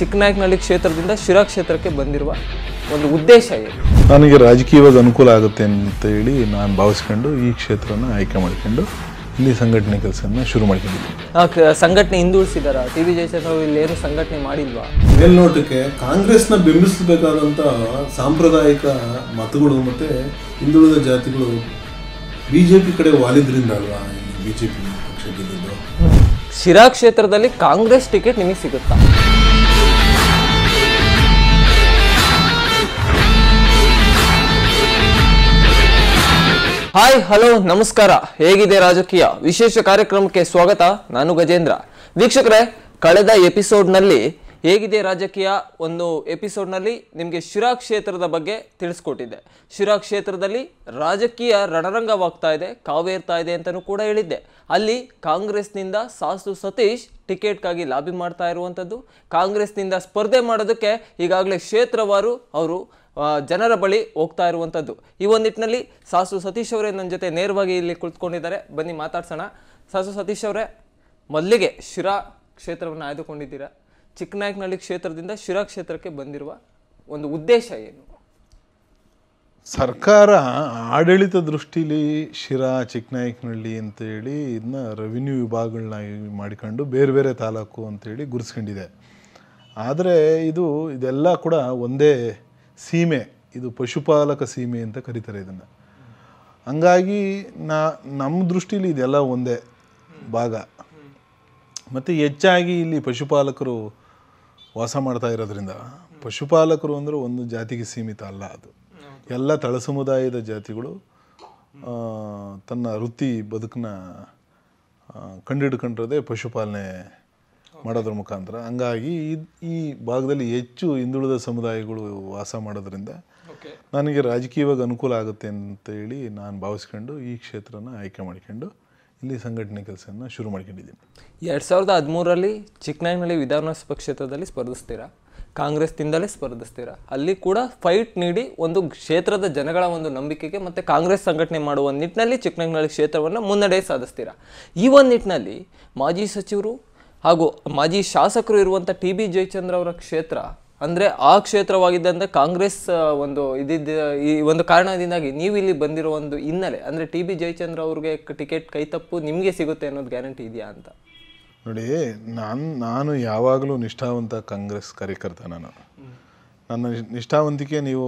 ಚಿಕ್ಕನಾಯಕನಹಳ್ಳಿ ಕ್ಷೇತ್ರದಿಂದ ಶಿರಾ ಕ್ಷೇತ್ರಕ್ಕೆ ಬಂದಿರುವ ಒಂದು ಉದ್ದೇಶ ಏನು ನನಗೆ ರಾಜಕೀಯವಾಗಿ ಅನುಕೂಲ ಆಗುತ್ತೆ ಅಂತ ಹೇಳಿ ನಾನು ಭಾವಿಸ್ಕೊಂಡು ಈ ಕ್ಷೇತ್ರನ ಆಯ್ಕೆ ಮಾಡ್ಕೊಂಡು ಇಲ್ಲಿ ಸಂಘಟನೆ ಕೆಲಸವನ್ನು ಶುರು ಮಾಡ್ಕೊಂಡಿದ್ದೀನಿ ಸಂಘಟನೆ ಹಿಂದುಳಿಸಿದಾರ ಟಿ ವಿ ಜಯಶಂಕರ್ ಅವರು ಏನು ಸಂಘಟನೆ ಮಾಡಿಲ್ವಾ ಮೇಲ್ನೋಟಕ್ಕೆ ಕಾಂಗ್ರೆಸ್ನ ಬಿಂಬಿಸಬೇಕಾದಂಥ ಸಾಂಪ್ರದಾಯಿಕ ಮತಗಳು ಮತ್ತು ಹಿಂದುಳಿದ ಜಾತಿಗಳು ಬಿ ಜೆ ಪಿ ಕಡೆ ವಾಲಿದ್ರಿಂದ ಅಲ್ವಾ ಬಿ ಜೆ ಪಿ ಶಿರಾ ಕ್ಷೇತ್ರದಲ್ಲಿ ಕಾಂಗ್ರೆಸ್ ಟಿಕೆಟ್ ನಿಮಗೆ ಸಿಗುತ್ತಾ ಹಾಯ್ ಹಲೋ ನಮಸ್ಕಾರ ಹೇಗಿದೆ ರಾಜಕೀಯ ವಿಶೇಷ ಕಾರ್ಯಕ್ರಮಕ್ಕೆ ಸ್ವಾಗತ ನಾನು ಗಜೇಂದ್ರ ವೀಕ್ಷಕರೇ ಕಳೆದ ಎಪಿಸೋಡ್ನಲ್ಲಿ ಹೇಗಿದೆ ರಾಜಕೀಯ ಒಂದು ಎಪಿಸೋಡ್ನಲ್ಲಿ ನಿಮಗೆ ಶಿರಾ ಕ್ಷೇತ್ರದ ಬಗ್ಗೆ ತಿಳಿಸ್ಕೊಟ್ಟಿದ್ದೆ ಶಿರಾ ಕ್ಷೇತ್ರದಲ್ಲಿ ರಾಜಕೀಯ ರಣರಂಗವಾಗ್ತಾ ಇದೆ ಕಾವೇರ್ತಾ ಇದೆ ಅಂತಲೂ ಕೂಡ ಹೇಳಿದ್ದೆ ಅಲ್ಲಿ ಕಾಂಗ್ರೆಸ್ನಿಂದ ಸಾಸು ಸತೀಶ್ ಟಿಕೆಟ್ಗಾಗಿ ಲಾಬಿ ಮಾಡ್ತಾ ಇರುವಂಥದ್ದು ಕಾಂಗ್ರೆಸ್ನಿಂದ ಸ್ಪರ್ಧೆ ಮಾಡೋದಕ್ಕೆ ಈಗಾಗಲೇ ಕ್ಷೇತ್ರವಾರು ಅವರು ಜನರ ಬಳಿ ಹೋಗ್ತಾ ಇರುವಂಥದ್ದು ಈ ಒಂದು ನಿಟ್ಟಿನಲ್ಲಿ ಸಾಸು ಸತೀಶ್ ಅವರೇ ನನ್ನ ಜೊತೆ ನೇರವಾಗಿ ಇಲ್ಲಿ ಕುಳಿತುಕೊಂಡಿದ್ದಾರೆ ಬನ್ನಿ ಮಾತಾಡ್ಸೋಣ ಸಾಸು ಸತೀಶ್ ಅವರೇ ಮೊದಲಿಗೆ ಶಿರಾ ಕ್ಷೇತ್ರವನ್ನು ಆಯ್ದುಕೊಂಡಿದ್ದೀರಾ ಚಿಕ್ಕನಾಯಕನಹಳ್ಳಿ ಕ್ಷೇತ್ರದಿಂದ ಶಿರಾ ಕ್ಷೇತ್ರಕ್ಕೆ ಬಂದಿರುವ ಒಂದು ಉದ್ದೇಶ ಏನು ಸರ್ಕಾರ ಆಡಳಿತ ದೃಷ್ಟಿಲಿ ಶಿರಾ ಚಿಕ್ಕನಾಯಕನಹಳ್ಳಿ ಅಂತೇಳಿ ಇದನ್ನ ರೆವಿನ್ಯೂ ವಿಭಾಗಗಳನ್ನಾಗಿ ಮಾಡಿಕೊಂಡು ಬೇರೆ ಬೇರೆ ತಾಲೂಕು ಅಂತೇಳಿ ಗುರುಸ್ಕೊಂಡಿದೆ ಆದರೆ ಇದು ಇದೆಲ್ಲ ಕೂಡ ಒಂದೇ ಸೀಮೆ ಇದು ಪಶುಪಾಲಕ ಸೀಮೆ ಅಂತ ಕರೀತಾರೆ ಇದನ್ನು ಹಂಗಾಗಿ ನಾ ನಮ್ಮ ದೃಷ್ಟಿಲಿ ಇದೆಲ್ಲ ಒಂದೇ ಭಾಗ ಮತ್ತು ಹೆಚ್ಚಾಗಿ ಇಲ್ಲಿ ಪಶುಪಾಲಕರು ವಾಸ ಮಾಡ್ತಾ ಇರೋದ್ರಿಂದ ಪಶುಪಾಲಕರು ಅಂದರೆ ಒಂದು ಜಾತಿಗೆ ಸೀಮಿತ ಅಲ್ಲ ಅದು ಎಲ್ಲ ತಳ ಸಮುದಾಯದ ಜಾತಿಗಳು ತನ್ನ ವೃತ್ತಿ ಬದುಕನ್ನ ಕಂಡಿಡ್ಕೊಂಡಿರೋದೇ ಪಶುಪಾಲನೆ ಮಾಡೋದ್ರ ಮುಖಾಂತರ ಹಂಗಾಗಿ ಈ ಭಾಗದಲ್ಲಿ ಹೆಚ್ಚು ಹಿಂದುಳಿದ ಸಮುದಾಯಗಳು ವಾಸ ಮಾಡೋದ್ರಿಂದ ನನಗೆ ರಾಜಕೀಯವಾಗಿ ಅನುಕೂಲ ಆಗುತ್ತೆ ಅಂತೇಳಿ ನಾನು ಭಾವಿಸ್ಕೊಂಡು ಈ ಕ್ಷೇತ್ರನ ಆಯ್ಕೆ ಮಾಡ್ಕೊಂಡು ಇಲ್ಲಿ ಸಂಘಟನೆ ಕೆಲಸನ ಶುರು ಮಾಡ್ಕೊಂಡಿದ್ದೀನಿ ಎರಡು ಸಾವಿರದ ಹದಿಮೂರರಲ್ಲಿ ಚಿಕ್ಕನಾಯಿನಹಳ್ಳಿ ವಿಧಾನಸಭಾ ಕ್ಷೇತ್ರದಲ್ಲಿ ಸ್ಪರ್ಧಿಸ್ತೀರಾ ಕಾಂಗ್ರೆಸ್ನಿಂದಲೇ ಸ್ಪರ್ಧಿಸ್ತೀರಾ ಅಲ್ಲಿ ಕೂಡ ಫೈಟ್ ನೀಡಿ ಒಂದು ಕ್ಷೇತ್ರದ ಜನಗಳ ಒಂದು ನಂಬಿಕೆಗೆ ಮತ್ತು ಕಾಂಗ್ರೆಸ್ ಸಂಘಟನೆ ಮಾಡುವ ನಿಟ್ಟಿನಲ್ಲಿ ಚಿಕ್ಕನಹಳ್ಳಿ ಕ್ಷೇತ್ರವನ್ನು ಮುನ್ನಡೆ ಸಾಧಿಸ್ತೀರಾ ಈ ಒಂದು ನಿಟ್ಟಿನಲ್ಲಿ ಮಾಜಿ ಸಚಿವರು ಹಾಗೂ ಮಾಜಿ ಶಾಸಕರು ಇರುವಂಥ ಟಿ ಬಿ ಜಯಚಂದ್ರ ಅವರ ಕ್ಷೇತ್ರ ಅಂದರೆ ಆ ಅಂದರೆ ಕಾಂಗ್ರೆಸ್ ಒಂದು ಇದಿದ್ದ ಈ ಒಂದು ಕಾರಣದಿಂದಾಗಿ ನೀವು ಇಲ್ಲಿ ಬಂದಿರೋ ಒಂದು ಹಿನ್ನೆಲೆ ಅಂದರೆ ಟಿ ಬಿ ಜಯಚಂದ್ರ ಅವ್ರಿಗೆ ಟಿಕೆಟ್ ತಪ್ಪು ನಿಮಗೆ ಸಿಗುತ್ತೆ ಅನ್ನೋದು ಗ್ಯಾರಂಟಿ ಇದೆಯಾ ಅಂತ ನೋಡಿ ನಾನು ನಾನು ಯಾವಾಗಲೂ ನಿಷ್ಠಾವಂತ ಕಾಂಗ್ರೆಸ್ ಕಾರ್ಯಕರ್ತ ನಾನು ನನ್ನ ನಿಷ್ಠಾವಂತಿಕೆ ನೀವು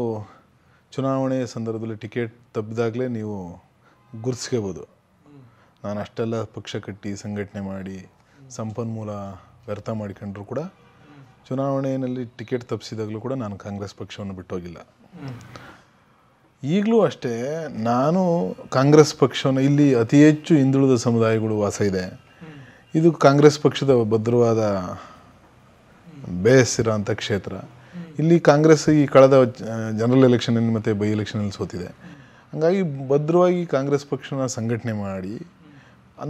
ಚುನಾವಣೆಯ ಸಂದರ್ಭದಲ್ಲಿ ಟಿಕೆಟ್ ತಪ್ಪಿದಾಗಲೇ ನೀವು ಗುರ್ಸ್ಕೋಬೋದು ನಾನು ಅಷ್ಟೆಲ್ಲ ಪಕ್ಷ ಕಟ್ಟಿ ಸಂಘಟನೆ ಮಾಡಿ ಸಂಪನ್ಮೂಲ ವ್ಯರ್ಥ ಮಾಡಿಕೊಂಡ್ರು ಕೂಡ ಚುನಾವಣೆಯಲ್ಲಿ ಟಿಕೆಟ್ ತಪ್ಪಿಸಿದಾಗಲೂ ಕೂಡ ನಾನು ಕಾಂಗ್ರೆಸ್ ಪಕ್ಷವನ್ನು ಬಿಟ್ಟೋಗಿಲ್ಲ ಈಗಲೂ ಅಷ್ಟೇ ನಾನು ಕಾಂಗ್ರೆಸ್ ಪಕ್ಷವನ್ನು ಇಲ್ಲಿ ಅತಿ ಹೆಚ್ಚು ಹಿಂದುಳಿದ ಸಮುದಾಯಗಳು ವಾಸ ಇದೆ ಇದು ಕಾಂಗ್ರೆಸ್ ಪಕ್ಷದ ಭದ್ರವಾದ ಬೇಸ್ ಇರೋಂಥ ಕ್ಷೇತ್ರ ಇಲ್ಲಿ ಕಾಂಗ್ರೆಸ್ ಈ ಕಳೆದ ಜನರಲ್ ಎಲೆಕ್ಷನಲ್ಲಿ ಮತ್ತು ಬೈ ಎಲೆಕ್ಷನಲ್ಲಿ ಸೋತಿದೆ ಹಾಗಾಗಿ ಭದ್ರವಾಗಿ ಕಾಂಗ್ರೆಸ್ ಪಕ್ಷನ ಸಂಘಟನೆ ಮಾಡಿ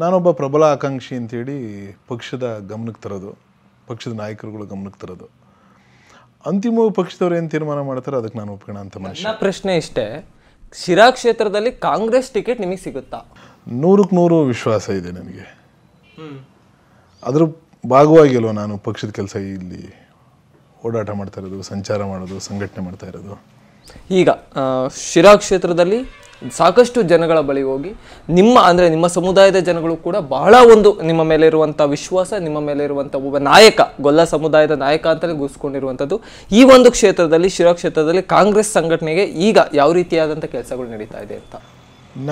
ನಾನೊಬ್ಬ ಪ್ರಬಲ ಆಕಾಂಕ್ಷಿ ಅಂತೇಳಿ ಪಕ್ಷದ ಗಮನಕ್ಕೆ ತರೋದು ಪಕ್ಷದ ನಾಯಕರುಗಳ ಗಮನಕ್ಕೆ ತರೋದು ಅಂತಿಮ ಪಕ್ಷದವರು ಏನು ತೀರ್ಮಾನ ಮಾಡ್ತಾರೋ ಅದಕ್ಕೆ ನಾನು ಒಪ್ಕೋಣ ಅಂತ ಮನುಷ್ಯ ಪ್ರಶ್ನೆ ಇಷ್ಟೇ ಶಿರಾ ಕ್ಷೇತ್ರದಲ್ಲಿ ಕಾಂಗ್ರೆಸ್ ಟಿಕೆಟ್ ನಿಮಗೆ ಸಿಗುತ್ತಾ ನೂರಕ್ಕೆ ನೂರು ವಿಶ್ವಾಸ ಇದೆ ನನಗೆ ಅದ್ರ ಭಾಗವಾಗಿಲ್ವ ನಾನು ಪಕ್ಷದ ಕೆಲಸ ಇಲ್ಲಿ ಓಡಾಟ ಮಾಡ್ತಾ ಇರೋದು ಸಂಚಾರ ಮಾಡೋದು ಸಂಘಟನೆ ಮಾಡ್ತಾ ಇರೋದು ಈಗ ಶಿರಾ ಕ್ಷೇತ್ರದಲ್ಲಿ ಸಾಕಷ್ಟು ಜನಗಳ ಬಳಿ ಹೋಗಿ ನಿಮ್ಮ ಅಂದರೆ ನಿಮ್ಮ ಸಮುದಾಯದ ಜನಗಳು ಕೂಡ ಬಹಳ ಒಂದು ನಿಮ್ಮ ಮೇಲೆ ಇರುವಂಥ ವಿಶ್ವಾಸ ನಿಮ್ಮ ಮೇಲೆ ಇರುವಂಥ ಒಬ್ಬ ನಾಯಕ ಗೊಲ್ಲ ಸಮುದಾಯದ ನಾಯಕ ಅಂತಲೇ ಗುರುಸ್ಕೊಂಡಿರುವಂಥದ್ದು ಈ ಒಂದು ಕ್ಷೇತ್ರದಲ್ಲಿ ಶಿರಾ ಕ್ಷೇತ್ರದಲ್ಲಿ ಕಾಂಗ್ರೆಸ್ ಸಂಘಟನೆಗೆ ಈಗ ಯಾವ ರೀತಿಯಾದಂಥ ಕೆಲಸಗಳು ನಡೀತಾ ಇದೆ ಅಂತ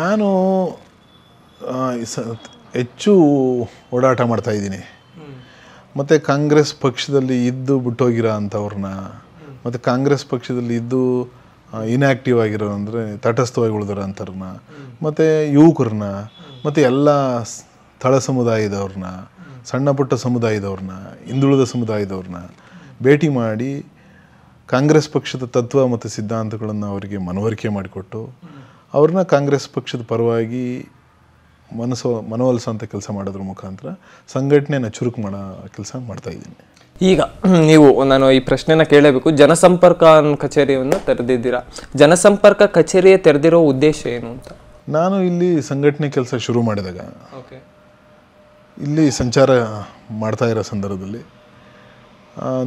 ನಾನು ಹೆಚ್ಚು ಓಡಾಟ ಮಾಡ್ತಾ ಇದ್ದೀನಿ ಮತ್ತು ಕಾಂಗ್ರೆಸ್ ಪಕ್ಷದಲ್ಲಿ ಇದ್ದು ಬಿಟ್ಟೋಗಿರೋ ಅಂಥವ್ರನ್ನ ಮತ್ತು ಕಾಂಗ್ರೆಸ್ ಪಕ್ಷದಲ್ಲಿ ಇದ್ದು ಇನ್ಯಾಕ್ಟಿವ್ ಆಗಿರೋ ಅಂದರೆ ತಟಸ್ಥವಾಗಿ ಉಳಿದಿರೋ ಅಂಥವ್ರನ್ನ ಮತ್ತು ಯುವಕರನ್ನ ಮತ್ತು ಎಲ್ಲ ಸ್ಥಳ ಸಮುದಾಯದವ್ರನ್ನ ಸಣ್ಣ ಪುಟ್ಟ ಸಮುದಾಯದವ್ರನ್ನ ಹಿಂದುಳಿದ ಸಮುದಾಯದವ್ರನ್ನ ಭೇಟಿ ಮಾಡಿ ಕಾಂಗ್ರೆಸ್ ಪಕ್ಷದ ತತ್ವ ಮತ್ತು ಸಿದ್ಧಾಂತಗಳನ್ನು ಅವರಿಗೆ ಮನವರಿಕೆ ಮಾಡಿಕೊಟ್ಟು ಅವ್ರನ್ನ ಕಾಂಗ್ರೆಸ್ ಪಕ್ಷದ ಪರವಾಗಿ ಮನಸ್ಸು ಮನವೊಲಿಸೋ ಕೆಲಸ ಮಾಡೋದ್ರ ಮುಖಾಂತರ ಸಂಘಟನೆಯನ್ನು ಚುರುಕು ಮಾಡೋ ಕೆಲಸ ಮಾಡ್ತಾಯಿದ್ದೀನಿ ಈಗ ನೀವು ನಾನು ಈ ಪ್ರಶ್ನೆನ ಕೇಳಬೇಕು ಜನಸಂಪರ್ಕ ಕಚೇರಿಯನ್ನು ತೆರೆದಿದ್ದೀರಾ ಜನಸಂಪರ್ಕ ಕಚೇರಿ ತೆರೆದಿರೋ ಉದ್ದೇಶ ಏನು ಅಂತ ನಾನು ಇಲ್ಲಿ ಸಂಘಟನೆ ಕೆಲಸ ಶುರು ಮಾಡಿದಾಗ ಇಲ್ಲಿ ಸಂಚಾರ ಮಾಡ್ತಾ ಇರೋ ಸಂದರ್ಭದಲ್ಲಿ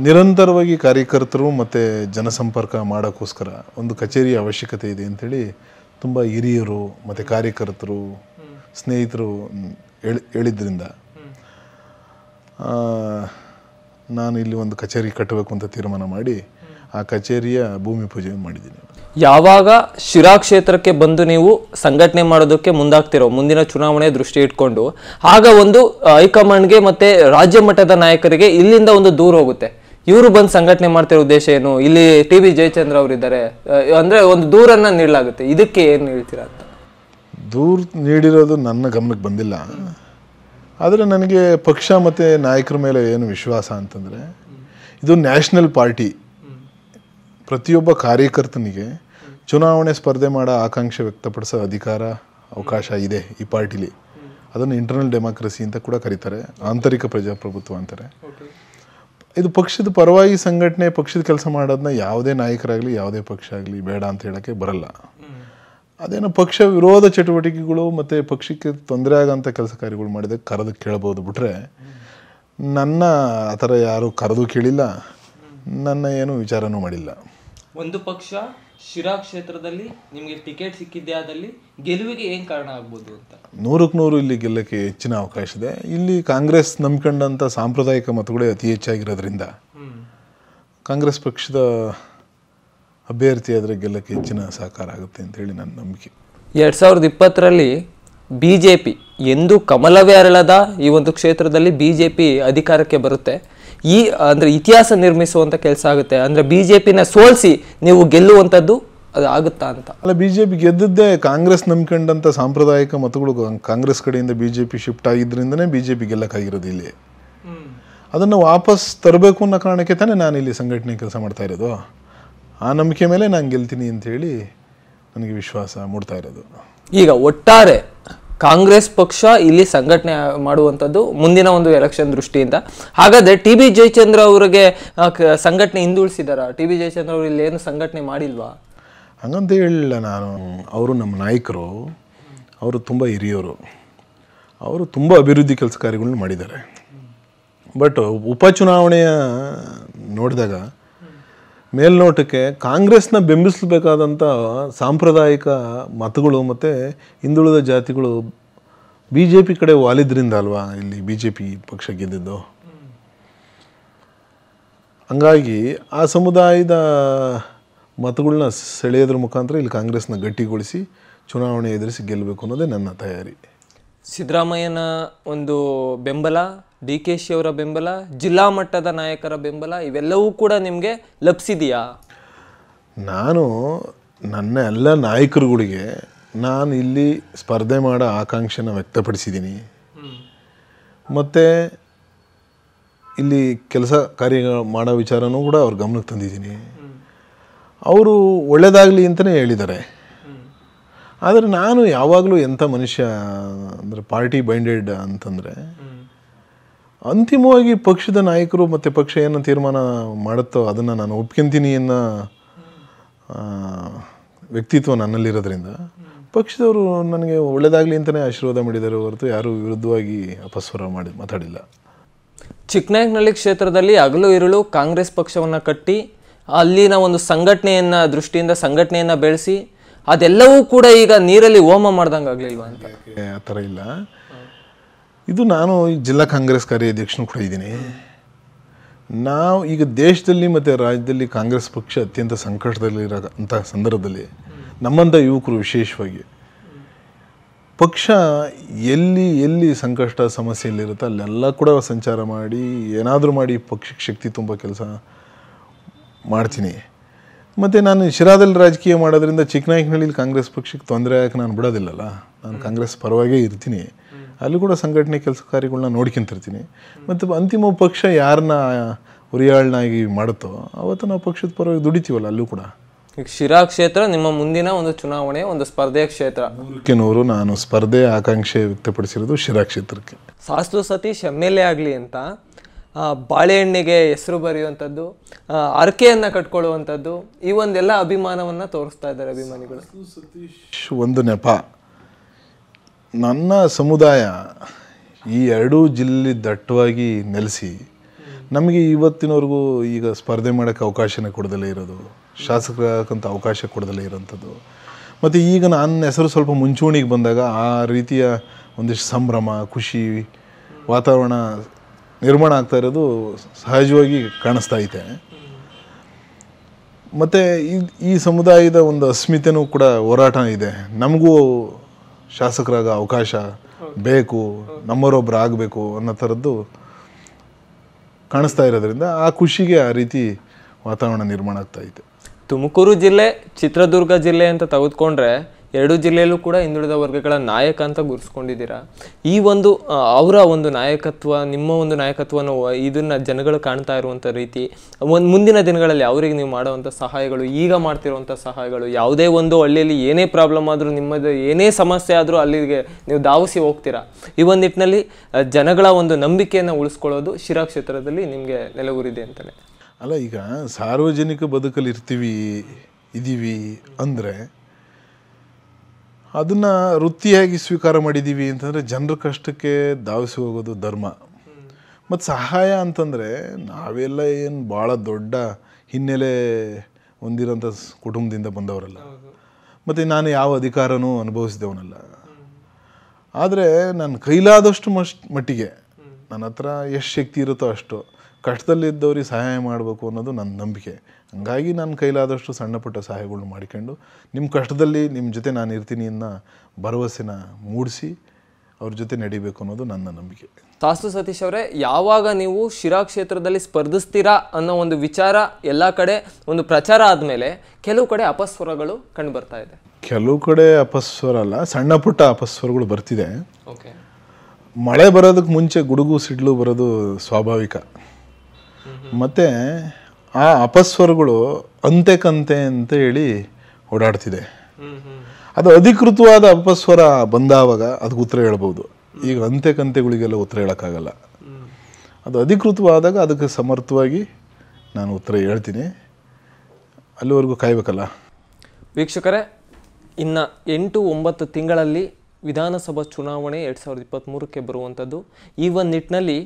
ನಿರಂತರವಾಗಿ ಕಾರ್ಯಕರ್ತರು ಮತ್ತು ಜನಸಂಪರ್ಕ ಮಾಡೋಕ್ಕೋಸ್ಕರ ಒಂದು ಕಚೇರಿಯ ಅವಶ್ಯಕತೆ ಇದೆ ಅಂಥೇಳಿ ತುಂಬ ಹಿರಿಯರು ಮತ್ತು ಕಾರ್ಯಕರ್ತರು ಸ್ನೇಹಿತರು ಹೇಳಿ ಹೇಳಿದ್ರಿಂದ ನಾನು ಇಲ್ಲಿ ಒಂದು ಕಚೇರಿ ಕಟ್ಟಬೇಕು ಅಂತ ತೀರ್ಮಾನ ಮಾಡಿ ಆ ಕಚೇರಿಯ ಭೂಮಿ ಪೂಜೆ ಮಾಡಿದ್ದೀನಿ ಯಾವಾಗ ಶಿರಾ ಕ್ಷೇತ್ರಕ್ಕೆ ಬಂದು ನೀವು ಸಂಘಟನೆ ಮಾಡೋದಕ್ಕೆ ಮುಂದಾಗ್ತಿರೋ ಮುಂದಿನ ಚುನಾವಣೆ ದೃಷ್ಟಿ ಇಟ್ಕೊಂಡು ಆಗ ಒಂದು ಹೈಕಮಾಂಡ್ಗೆ ಮತ್ತೆ ರಾಜ್ಯ ಮಟ್ಟದ ನಾಯಕರಿಗೆ ಇಲ್ಲಿಂದ ಒಂದು ದೂರ ಹೋಗುತ್ತೆ ಇವರು ಬಂದು ಸಂಘಟನೆ ಮಾಡ್ತಿರೋ ಉದ್ದೇಶ ಏನು ಇಲ್ಲಿ ಟಿ ವಿ ಜಯಚಂದ್ರ ಅವರಿದ್ದಾರೆ ಅಂದ್ರೆ ಒಂದು ದೂರನ್ನ ನೀಡಲಾಗುತ್ತೆ ಇದಕ್ಕೆ ಏನು ಹೇಳ್ತೀರಾ ಅಂತ ದೂರ ನೀಡಿರೋದು ನನ್ನ ಗಮನಕ್ಕೆ ಬಂದಿಲ್ಲ ಆದರೆ ನನಗೆ ಪಕ್ಷ ಮತ್ತು ನಾಯಕರ ಮೇಲೆ ಏನು ವಿಶ್ವಾಸ ಅಂತಂದರೆ ಇದು ನ್ಯಾಷನಲ್ ಪಾರ್ಟಿ ಪ್ರತಿಯೊಬ್ಬ ಕಾರ್ಯಕರ್ತನಿಗೆ ಚುನಾವಣೆ ಸ್ಪರ್ಧೆ ಮಾಡೋ ಆಕಾಂಕ್ಷೆ ವ್ಯಕ್ತಪಡಿಸೋ ಅಧಿಕಾರ ಅವಕಾಶ ಇದೆ ಈ ಪಾರ್ಟಿಲಿ ಅದನ್ನು ಇಂಟರ್ನಲ್ ಡೆಮಾಕ್ರಸಿ ಅಂತ ಕೂಡ ಕರೀತಾರೆ ಆಂತರಿಕ ಪ್ರಜಾಪ್ರಭುತ್ವ ಅಂತಾರೆ ಇದು ಪಕ್ಷದ ಪರವಾಗಿ ಸಂಘಟನೆ ಪಕ್ಷದ ಕೆಲಸ ಮಾಡೋದನ್ನ ಯಾವುದೇ ನಾಯಕರಾಗಲಿ ಯಾವುದೇ ಪಕ್ಷ ಆಗಲಿ ಬೇಡ ಅಂತ ಹೇಳೋಕ್ಕೆ ಬರಲ್ಲ ಅದೇನೋ ಪಕ್ಷ ವಿರೋಧ ಚಟುವಟಿಕೆಗಳು ಮತ್ತು ಪಕ್ಷಕ್ಕೆ ತೊಂದರೆ ಆಗೋಂಥ ಕೆಲಸ ಕಾರ್ಯಗಳು ಮಾಡಿದೆ ಕರೆದು ಕೇಳಬಹುದು ಬಿಟ್ರೆ ನನ್ನ ಆ ಥರ ಯಾರೂ ಕರೆದು ಕೇಳಿಲ್ಲ ನನ್ನ ಏನು ವಿಚಾರನೂ ಮಾಡಿಲ್ಲ ಒಂದು ಪಕ್ಷ ಶಿರಾ ಕ್ಷೇತ್ರದಲ್ಲಿ ನಿಮಗೆ ಟಿಕೆಟ್ ಸಿಕ್ಕಿದ್ದೆ ಆದಲ್ಲಿ ಗೆಲುವಿಗೆ ಏನು ಕಾರಣ ಆಗ್ಬೋದು ಅಂತ ನೂರಕ್ಕೆ ನೂರು ಇಲ್ಲಿ ಗೆಲ್ಲಕ್ಕೆ ಹೆಚ್ಚಿನ ಅವಕಾಶ ಇದೆ ಇಲ್ಲಿ ಕಾಂಗ್ರೆಸ್ ನಂಬ್ಕೊಂಡಂಥ ಸಾಂಪ್ರದಾಯಿಕ ಮತಗಳೇ ಅತಿ ಹೆಚ್ಚಾಗಿರೋದ್ರಿಂದ ಕಾಂಗ್ರೆಸ್ ಪಕ್ಷದ ಅಭ್ಯರ್ಥಿ ಆದರೆ ಗೆಲ್ಲಕ್ಕೆ ಹೆಚ್ಚಿನ ಸಹಕಾರ ಆಗುತ್ತೆ ಅಂತ ಹೇಳಿ ನನ್ನ ನಂಬಿಕೆ ಎರಡ್ ಸಾವಿರದ ಇಪ್ಪತ್ತರಲ್ಲಿ ಬಿ ಜೆ ಪಿ ಎಂದು ಕಮಲವೇ ಅರಳದ ಈ ಒಂದು ಕ್ಷೇತ್ರದಲ್ಲಿ ಬಿ ಜೆ ಪಿ ಅಧಿಕಾರಕ್ಕೆ ಬರುತ್ತೆ ಈ ಅಂದರೆ ಇತಿಹಾಸ ನಿರ್ಮಿಸುವಂಥ ಕೆಲಸ ಆಗುತ್ತೆ ಅಂದರೆ ಬಿ ಜೆ ಪಿನ ಸೋಲಿಸಿ ನೀವು ಗೆಲ್ಲುವಂಥದ್ದು ಅದು ಆಗುತ್ತಾ ಅಂತ ಅಲ್ಲ ಬಿ ಜೆ ಪಿ ಗೆದ್ದದ್ದೇ ಕಾಂಗ್ರೆಸ್ ನಂಬ್ಕೊಂಡಂಥ ಸಾಂಪ್ರದಾಯಿಕ ಮತಗಳು ಕಾಂಗ್ರೆಸ್ ಕಡೆಯಿಂದ ಬಿ ಜೆ ಪಿ ಶಿಫ್ಟ್ ಆಗಿದ್ದರಿಂದನೇ ಬಿ ಜೆ ಪಿ ಗೆಲ್ಲಕ್ಕಾಗಿರೋದು ಇಲ್ಲಿ ಅದನ್ನು ವಾಪಸ್ ತರಬೇಕು ಅನ್ನೋ ಕಾರಣಕ್ಕೆ ತಾನೇ ನಾನು ಇಲ್ಲಿ ಸಂಘಟನೆ ಕೆಲಸ ಮಾಡ್ತಾ ಇರೋದು ಆ ನಂಬಿಕೆ ಮೇಲೆ ನಾನು ಗೆಲ್ತೀನಿ ಹೇಳಿ ನನಗೆ ವಿಶ್ವಾಸ ಮೂಡ್ತಾ ಇರೋದು ಈಗ ಒಟ್ಟಾರೆ ಕಾಂಗ್ರೆಸ್ ಪಕ್ಷ ಇಲ್ಲಿ ಸಂಘಟನೆ ಮಾಡುವಂಥದ್ದು ಮುಂದಿನ ಒಂದು ಎಲೆಕ್ಷನ್ ದೃಷ್ಟಿಯಿಂದ ಹಾಗಾದರೆ ಟಿ ಬಿ ಜಯಚಂದ್ರ ಅವರಿಗೆ ಸಂಘಟನೆ ಹಿಂದುಳಿಸಿದಾರ ಟಿ ಬಿ ಜಯಚಂದ್ರ ಅವರು ಇಲ್ಲಿ ಏನು ಸಂಘಟನೆ ಮಾಡಿಲ್ವಾ ಹಂಗಂತ ಹೇಳಿಲ್ಲ ನಾನು ಅವರು ನಮ್ಮ ನಾಯಕರು ಅವರು ತುಂಬ ಹಿರಿಯವರು ಅವರು ತುಂಬ ಅಭಿವೃದ್ಧಿ ಕೆಲಸ ಕಾರ್ಯಗಳನ್ನ ಮಾಡಿದ್ದಾರೆ ಬಟ್ ಉಪಚುನಾವಣೆಯ ನೋಡಿದಾಗ ಮೇಲ್ನೋಟಕ್ಕೆ ಕಾಂಗ್ರೆಸ್ನ ಬೆಂಬಿಸಬೇಕಾದಂಥ ಸಾಂಪ್ರದಾಯಿಕ ಮತಗಳು ಮತ್ತು ಹಿಂದುಳಿದ ಜಾತಿಗಳು ಬಿ ಜೆ ಪಿ ಕಡೆ ವಾಲಿದ್ರಿಂದ ಅಲ್ವಾ ಇಲ್ಲಿ ಬಿ ಜೆ ಪಿ ಪಕ್ಷ ಗೆದ್ದಿದ್ದು ಹಂಗಾಗಿ ಆ ಸಮುದಾಯದ ಮತಗಳನ್ನ ಸೆಳೆಯೋದ್ರ ಮುಖಾಂತರ ಇಲ್ಲಿ ಕಾಂಗ್ರೆಸ್ನ ಗಟ್ಟಿಗೊಳಿಸಿ ಚುನಾವಣೆ ಎದುರಿಸಿ ಗೆಲ್ಲಬೇಕು ಅನ್ನೋದೇ ನನ್ನ ತಯಾರಿ ಸಿದ್ದರಾಮಯ್ಯನ ಒಂದು ಬೆಂಬಲ ಡಿ ಕೆ ಶಿ ಅವರ ಬೆಂಬಲ ಜಿಲ್ಲಾ ಮಟ್ಟದ ನಾಯಕರ ಬೆಂಬಲ ಇವೆಲ್ಲವೂ ಕೂಡ ನಿಮಗೆ ಲಭಿಸಿದೆಯಾ ನಾನು ನನ್ನ ಎಲ್ಲ ನಾಯಕರುಗಳಿಗೆ ನಾನು ಇಲ್ಲಿ ಸ್ಪರ್ಧೆ ಮಾಡೋ ಆಕಾಂಕ್ಷೆನ ವ್ಯಕ್ತಪಡಿಸಿದ್ದೀನಿ ಮತ್ತು ಇಲ್ಲಿ ಕೆಲಸ ಕಾರ್ಯ ಮಾಡೋ ವಿಚಾರನೂ ಕೂಡ ಅವ್ರ ಗಮನಕ್ಕೆ ತಂದಿದ್ದೀನಿ ಅವರು ಒಳ್ಳೆಯದಾಗಲಿ ಅಂತಲೇ ಹೇಳಿದ್ದಾರೆ ಆದರೆ ನಾನು ಯಾವಾಗಲೂ ಎಂಥ ಮನುಷ್ಯ ಅಂದರೆ ಪಾರ್ಟಿ ಬೈಂಡೆಡ್ ಅಂತಂದರೆ ಅಂತಿಮವಾಗಿ ಪಕ್ಷದ ನಾಯಕರು ಮತ್ತು ಪಕ್ಷ ಏನು ತೀರ್ಮಾನ ಮಾಡುತ್ತೋ ಅದನ್ನು ನಾನು ಒಪ್ಕೊಂತೀನಿ ಅನ್ನೋ ವ್ಯಕ್ತಿತ್ವ ನನ್ನಲ್ಲಿರೋದ್ರಿಂದ ಪಕ್ಷದವರು ನನಗೆ ಒಳ್ಳೇದಾಗಲಿ ಅಂತಲೇ ಆಶೀರ್ವಾದ ಮಾಡಿದ್ದಾರೆ ಹೊರತು ಯಾರೂ ವಿರುದ್ಧವಾಗಿ ಅಪಸ್ವರ ಮಾಡಿ ಮಾತಾಡಿಲ್ಲ ಚಿಕ್ಕನಾಯಕನಹಳ್ಳಿ ಕ್ಷೇತ್ರದಲ್ಲಿ ಹಗಲು ಇರುಳು ಕಾಂಗ್ರೆಸ್ ಪಕ್ಷವನ್ನು ಕಟ್ಟಿ ಅಲ್ಲಿನ ಒಂದು ಸಂಘಟನೆಯನ್ನ ದೃಷ್ಟಿಯಿಂದ ಸಂಘಟನೆಯನ್ನು ಬೆಳೆಸಿ ಅದೆಲ್ಲವೂ ಕೂಡ ಈಗ ನೀರಲ್ಲಿ ಹೋಮ ಮಾಡ್ದಂಗೆ ಆಗಲಿಲ್ವಾ ಅಂತ ಆ ಥರ ಇಲ್ಲ ಇದು ನಾನು ಜಿಲ್ಲಾ ಕಾಂಗ್ರೆಸ್ ಕಾರ್ಯಾಧ್ಯಕ್ಷನು ಕೂಡ ಇದ್ದೀನಿ ನಾವು ಈಗ ದೇಶದಲ್ಲಿ ಮತ್ತು ರಾಜ್ಯದಲ್ಲಿ ಕಾಂಗ್ರೆಸ್ ಪಕ್ಷ ಅತ್ಯಂತ ಸಂಕಷ್ಟದಲ್ಲಿರೋ ಅಂತಹ ಸಂದರ್ಭದಲ್ಲಿ ನಮ್ಮಂಥ ಯುವಕರು ವಿಶೇಷವಾಗಿ ಪಕ್ಷ ಎಲ್ಲಿ ಎಲ್ಲಿ ಸಂಕಷ್ಟ ಸಮಸ್ಯೆಯಲ್ಲಿರುತ್ತೆ ಅಲ್ಲೆಲ್ಲ ಕೂಡ ಸಂಚಾರ ಮಾಡಿ ಏನಾದರೂ ಮಾಡಿ ಪಕ್ಷಕ್ಕೆ ಶಕ್ತಿ ತುಂಬ ಕೆಲಸ ಮಾಡ್ತೀನಿ ಮತ್ತು ನಾನು ಶಿರಾದಲ್ಲಿ ರಾಜಕೀಯ ಮಾಡೋದ್ರಿಂದ ಚಿಕ್ಕನಾಯಕನಹಳ್ಳಿಲಿ ಕಾಂಗ್ರೆಸ್ ಪಕ್ಷಕ್ಕೆ ತೊಂದರೆ ಆಗಕ್ಕೆ ನಾನು ಬಿಡೋದಿಲ್ಲಲ್ಲ ನಾನು ಕಾಂಗ್ರೆಸ್ ಪರವಾಗೇ ಇರ್ತೀನಿ ಅಲ್ಲೂ ಕೂಡ ಸಂಘಟನೆ ಕೆಲಸ ಕಾರ್ಯಗಳನ್ನ ನೋಡ್ಕೊಂತಿರ್ತೀನಿ ಮತ್ತು ಅಂತಿಮ ಪಕ್ಷ ಯಾರನ್ನ ಉರಿಯಾಳ್ನಾಗಿ ಮಾಡುತ್ತೋ ಅವತ್ತು ನಾವು ಪಕ್ಷದ ಪರವಾಗಿ ದುಡಿತೀವಲ್ಲ ಅಲ್ಲೂ ಕೂಡ ಈಗ ಶಿರಾ ಕ್ಷೇತ್ರ ನಿಮ್ಮ ಮುಂದಿನ ಒಂದು ಚುನಾವಣೆ ಒಂದು ಸ್ಪರ್ಧೆಯ ಕ್ಷೇತ್ರ ನಾನು ಸ್ಪರ್ಧೆ ಆಕಾಂಕ್ಷೆ ವ್ಯಕ್ತಪಡಿಸಿರೋದು ಶಿರಾ ಕ್ಷೇತ್ರಕ್ಕೆ ಸಾಸ್ತು ಸತೀಶ್ ಎಮ್ ಎಲ್ ಎ ಆಗಲಿ ಅಂತ ಬಾಳೆಹಣ್ಣಿಗೆ ಹೆಸರು ಬರೆಯುವಂಥದ್ದು ಅರ್ಕೆಯನ್ನು ಕಟ್ಕೊಳ್ಳುವಂಥದ್ದು ಈ ಒಂದೆಲ್ಲ ಅಭಿಮಾನವನ್ನು ತೋರಿಸ್ತಾ ಇದ್ದಾರೆ ಅಭಿಮಾನಿಗಳು ಸತೀಶ್ ಒಂದು ನೆಪ ನನ್ನ ಸಮುದಾಯ ಈ ಎರಡೂ ಜಿಲ್ಲೆ ದಟ್ಟವಾಗಿ ನೆಲೆಸಿ ನಮಗೆ ಇವತ್ತಿನವರೆಗೂ ಈಗ ಸ್ಪರ್ಧೆ ಮಾಡೋಕ್ಕೆ ಅವಕಾಶನೇ ಕೊಡದಲ್ಲೇ ಇರೋದು ಶಾಸಕರಾಗಕ್ಕಂಥ ಅವಕಾಶ ಕೊಡದಲ್ಲೇ ಇರೋಂಥದ್ದು ಮತ್ತು ಈಗ ನನ್ನ ಹೆಸರು ಸ್ವಲ್ಪ ಮುಂಚೂಣಿಗೆ ಬಂದಾಗ ಆ ರೀತಿಯ ಒಂದಿಷ್ಟು ಸಂಭ್ರಮ ಖುಷಿ ವಾತಾವರಣ ನಿರ್ಮಾಣ ಆಗ್ತಾ ಇರೋದು ಸಹಜವಾಗಿ ಕಾಣಿಸ್ತಾ ಐತೆ ಮತ್ತು ಈ ಸಮುದಾಯದ ಒಂದು ಅಸ್ಮಿತೆನೂ ಕೂಡ ಹೋರಾಟ ಇದೆ ನಮಗೂ ಶಾಸಕರಾಗ ಅವಕಾಶ ಬೇಕು ನಮ್ಮರೊಬ್ಬರು ಆಗಬೇಕು ಅನ್ನೋ ಥರದ್ದು ಕಾಣಿಸ್ತಾ ಇರೋದ್ರಿಂದ ಆ ಖುಷಿಗೆ ಆ ರೀತಿ ವಾತಾವರಣ ನಿರ್ಮಾಣ ಆಗ್ತಾ ಇದೆ ತುಮಕೂರು ಜಿಲ್ಲೆ ಚಿತ್ರದುರ್ಗ ಜಿಲ್ಲೆ ಅಂತ ತೆಗೆದುಕೊಂಡ್ರೆ ಎರಡೂ ಜಿಲ್ಲೆಯಲ್ಲೂ ಕೂಡ ಹಿಂದುಳಿದ ವರ್ಗಗಳ ನಾಯಕ ಅಂತ ಗುರುಸ್ಕೊಂಡಿದ್ದೀರಾ ಈ ಒಂದು ಅವರ ಒಂದು ನಾಯಕತ್ವ ನಿಮ್ಮ ಒಂದು ನಾಯಕತ್ವನ ಇದನ್ನು ಜನಗಳು ಕಾಣ್ತಾ ಇರುವಂಥ ರೀತಿ ಒಂದು ಮುಂದಿನ ದಿನಗಳಲ್ಲಿ ಅವರಿಗೆ ನೀವು ಮಾಡುವಂಥ ಸಹಾಯಗಳು ಈಗ ಮಾಡ್ತಿರುವಂಥ ಸಹಾಯಗಳು ಯಾವುದೇ ಒಂದು ಹಳ್ಳಿಯಲ್ಲಿ ಏನೇ ಪ್ರಾಬ್ಲಮ್ ಆದರೂ ನಿಮ್ಮದು ಏನೇ ಸಮಸ್ಯೆ ಆದರೂ ಅಲ್ಲಿಗೆ ನೀವು ಧಾವಿಸಿ ಹೋಗ್ತೀರಾ ಈ ಒಂದು ನಿಟ್ಟಿನಲ್ಲಿ ಜನಗಳ ಒಂದು ನಂಬಿಕೆಯನ್ನು ಉಳಿಸ್ಕೊಳ್ಳೋದು ಶಿರಾ ಕ್ಷೇತ್ರದಲ್ಲಿ ನಿಮಗೆ ನೆಲೆಗೂರಿದೆ ಅಂತಲೇ ಅಲ್ಲ ಈಗ ಸಾರ್ವಜನಿಕ ಬದುಕಲ್ಲಿ ಇರ್ತೀವಿ ಇದ್ದೀವಿ ಅಂದರೆ ಅದನ್ನು ವೃತ್ತಿಯಾಗಿ ಸ್ವೀಕಾರ ಮಾಡಿದ್ದೀವಿ ಅಂತಂದರೆ ಜನರ ಕಷ್ಟಕ್ಕೆ ಧಾವಿಸಿ ಹೋಗೋದು ಧರ್ಮ ಮತ್ತು ಸಹಾಯ ಅಂತಂದರೆ ನಾವೆಲ್ಲ ಏನು ಭಾಳ ದೊಡ್ಡ ಹಿನ್ನೆಲೆ ಹೊಂದಿರೋಂಥ ಕುಟುಂಬದಿಂದ ಬಂದವರಲ್ಲ ಮತ್ತು ನಾನು ಯಾವ ಅಧಿಕಾರನೂ ಅನುಭವಿಸಿದವನಲ್ಲ ಆದರೆ ನನ್ನ ಕೈಲಾದಷ್ಟು ಮಶ್ ಮಟ್ಟಿಗೆ ನನ್ನ ಹತ್ರ ಎಷ್ಟು ಶಕ್ತಿ ಇರುತ್ತೋ ಅಷ್ಟು ಕಷ್ಟದಲ್ಲಿದ್ದವ್ರಿಗೆ ಸಹಾಯ ಮಾಡಬೇಕು ಅನ್ನೋದು ನನ್ನ ನಂಬಿಕೆ ಹಂಗಾಗಿ ನಾನು ಕೈಲಾದಷ್ಟು ಸಣ್ಣ ಪುಟ್ಟ ಸಹಾಯಗಳು ಮಾಡಿಕೊಂಡು ನಿಮ್ಮ ಕಷ್ಟದಲ್ಲಿ ನಿಮ್ಮ ಜೊತೆ ನಾನು ಇರ್ತೀನಿ ಅನ್ನೋ ಭರವಸೆನ ಮೂಡಿಸಿ ಅವ್ರ ಜೊತೆ ನಡಿಬೇಕು ಅನ್ನೋದು ನನ್ನ ನಂಬಿಕೆ ತಾಸು ಸತೀಶ್ ಅವರೇ ಯಾವಾಗ ನೀವು ಶಿರಾ ಕ್ಷೇತ್ರದಲ್ಲಿ ಸ್ಪರ್ಧಿಸ್ತೀರಾ ಅನ್ನೋ ಒಂದು ವಿಚಾರ ಎಲ್ಲ ಕಡೆ ಒಂದು ಪ್ರಚಾರ ಆದಮೇಲೆ ಕೆಲವು ಕಡೆ ಅಪಸ್ವರಗಳು ಕಂಡು ಬರ್ತಾ ಇದೆ ಕೆಲವು ಕಡೆ ಅಪಸ್ವರ ಅಲ್ಲ ಸಣ್ಣ ಪುಟ್ಟ ಅಪಸ್ವರಗಳು ಬರ್ತಿದೆ ಓಕೆ ಮಳೆ ಬರೋದಕ್ಕೆ ಮುಂಚೆ ಗುಡುಗು ಸಿಡ್ಲು ಬರೋದು ಸ್ವಾಭಾವಿಕ ಮತ್ತು ಆ ಅಪಸ್ವರಗಳು ಅಂತೆ ಕಂತೆ ಅಂತ ಹೇಳಿ ಓಡಾಡ್ತಿದೆ ಅದು ಅಧಿಕೃತವಾದ ಅಪಸ್ವರ ಬಂದಾವಾಗ ಅದಕ್ಕೆ ಉತ್ತರ ಹೇಳ್ಬೋದು ಈಗ ಅಂತೆ ಕಂತೆಗಳಿಗೆಲ್ಲ ಉತ್ತರ ಹೇಳೋಕ್ಕಾಗಲ್ಲ ಅದು ಅಧಿಕೃತವಾದಾಗ ಅದಕ್ಕೆ ಸಮರ್ಥವಾಗಿ ನಾನು ಉತ್ತರ ಹೇಳ್ತೀನಿ ಅಲ್ಲಿವರೆಗೂ ಕಾಯ್ಬೇಕಲ್ಲ ವೀಕ್ಷಕರೇ ಇನ್ನು ಎಂಟು ಒಂಬತ್ತು ತಿಂಗಳಲ್ಲಿ ವಿಧಾನಸಭಾ ಚುನಾವಣೆ ಎರಡು ಸಾವಿರದ ಇಪ್ಪತ್ತ್ಮೂರಕ್ಕೆ ಬರುವಂಥದ್ದು ಈ ಒಂದು ನಿಟ್ಟಿನಲ್ಲಿ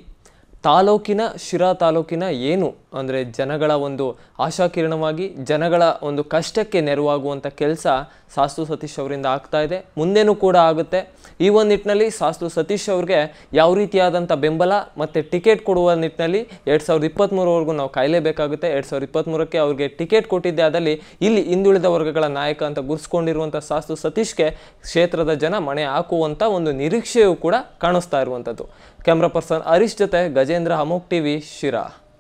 ತಾಲೂಕಿನ ಶಿರಾ ತಾಲೂಕಿನ ಏನು ಅಂದರೆ ಜನಗಳ ಒಂದು ಆಶಾಕಿರಣವಾಗಿ ಜನಗಳ ಒಂದು ಕಷ್ಟಕ್ಕೆ ನೆರವಾಗುವಂಥ ಕೆಲಸ ಸಾಸ್ತು ಸತೀಶ್ ಅವರಿಂದ ಆಗ್ತಾ ಇದೆ ಮುಂದೇನೂ ಕೂಡ ಆಗುತ್ತೆ ಈ ಒಂದು ನಿಟ್ಟಿನಲ್ಲಿ ಸಾಸ್ತು ಸತೀಶ್ ಅವ್ರಿಗೆ ಯಾವ ರೀತಿಯಾದಂಥ ಬೆಂಬಲ ಮತ್ತು ಟಿಕೆಟ್ ಕೊಡುವ ನಿಟ್ಟಿನಲ್ಲಿ ಎರಡು ಸಾವಿರದ ಇಪ್ಪತ್ತ್ಮೂರವರೆಗೂ ನಾವು ಕಾಯಲೇಬೇಕಾಗುತ್ತೆ ಎರಡು ಸಾವಿರದ ಇಪ್ಪತ್ತ್ಮೂರಕ್ಕೆ ಅವ್ರಿಗೆ ಟಿಕೆಟ್ ಕೊಟ್ಟಿದ್ದೆ ಅದರಲ್ಲಿ ಇಲ್ಲಿ ಹಿಂದುಳಿದ ವರ್ಗಗಳ ನಾಯಕ ಅಂತ ಗುರುಸ್ಕೊಂಡಿರುವಂಥ ಸಾಸ್ತು ಸತೀಶ್ಗೆ ಕ್ಷೇತ್ರದ ಜನ ಮಣೆ ಹಾಕುವಂಥ ಒಂದು ನಿರೀಕ್ಷೆಯೂ ಕೂಡ ಕಾಣಿಸ್ತಾ ಇರುವಂಥದ್ದು ಕ್ಯಾಮ್ರಾ ಪರ್ಸನ್ ಹರೀಶ್ ಜೊತೆ ಗಜೇಂದ್ರ ಅಮೋಕ್ ಟಿವಿ ಶಿರಾ